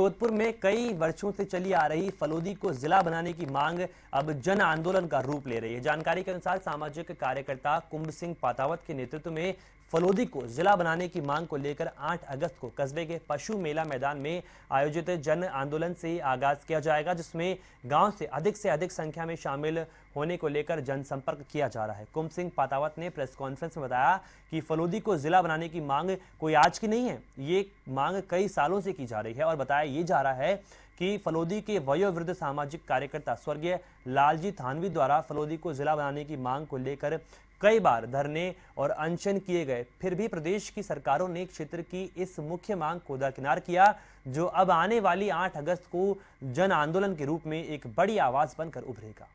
जोधपुर में कई वर्षों से चली आ रही फलोदी को जिला बनाने की मांग अब जन आंदोलन का रूप ले रही है जानकारी के अनुसार सामाजिक कार्यकर्ता कुंभ सिंह पातावत के नेतृत्व में फलोदी को जिला बनाने की मांग को लेकर 8 अगस्त को कस्बे के पशु मेला मैदान में आयोजित जन आंदोलन से आगाज किया जाएगा जिसमें गांव से अधिक से अधिक संख्या में शामिल होने को लेकर जनसंपर्क किया जा रहा है कुंभ सिंह पातावत ने प्रेस कॉन्फ्रेंस में बताया कि फलोदी को जिला बनाने की मांग कोई आज की नहीं है ये मांग कई सालों से की जा रही है और बताया ये जा रहा है कि फलोदी के वयोवृद्ध सामाजिक कार्यकर्ता स्वर्गीय लालजी थानवी द्वारा फलोदी को जिला बनाने की मांग को लेकर कई बार धरने और अनशन किए गए फिर भी प्रदेश की सरकारों ने क्षेत्र की इस मुख्य मांग को दरकिनार किया जो अब आने वाली 8 अगस्त को जन आंदोलन के रूप में एक बड़ी आवाज बनकर उभरेगा